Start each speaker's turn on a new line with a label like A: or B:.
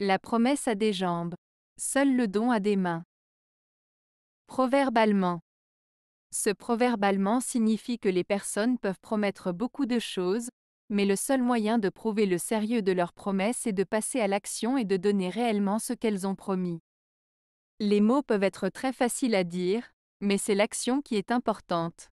A: La promesse a des jambes. Seul le don a des mains. Proverbe Ce proverbe allemand signifie que les personnes peuvent promettre beaucoup de choses, mais le seul moyen de prouver le sérieux de leurs promesses est de passer à l'action et de donner réellement ce qu'elles ont promis. Les mots peuvent être très faciles à dire, mais c'est l'action qui est importante.